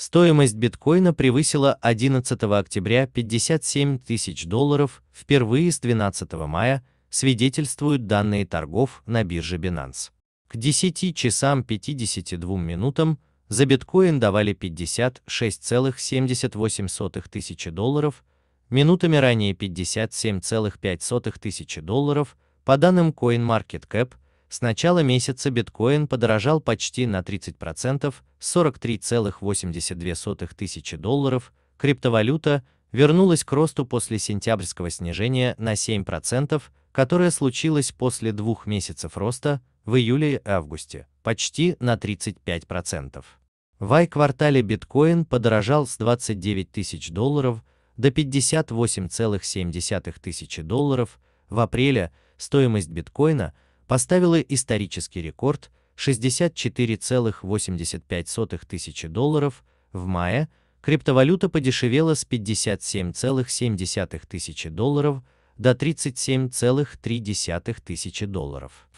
Стоимость биткоина превысила 11 октября 57 тысяч долларов впервые с 12 мая, свидетельствуют данные торгов на бирже Binance. К 10 часам 52 минутам за биткоин давали 56,78 тысячи долларов, минутами ранее 57,5 тысячи долларов, по данным CoinMarketCap – с начала месяца биткоин подорожал почти на 30%, 43,82 тысячи долларов, криптовалюта вернулась к росту после сентябрьского снижения на 7%, которое случилось после двух месяцев роста в июле и августе, почти на 35%. В ай-квартале биткоин подорожал с 29 тысяч долларов до 58,7 тысячи долларов, в апреле стоимость биткоина – поставила исторический рекорд 64,85 тысячи долларов, в мае криптовалюта подешевела с 57,7 тысячи долларов до 37,3 тысячи долларов.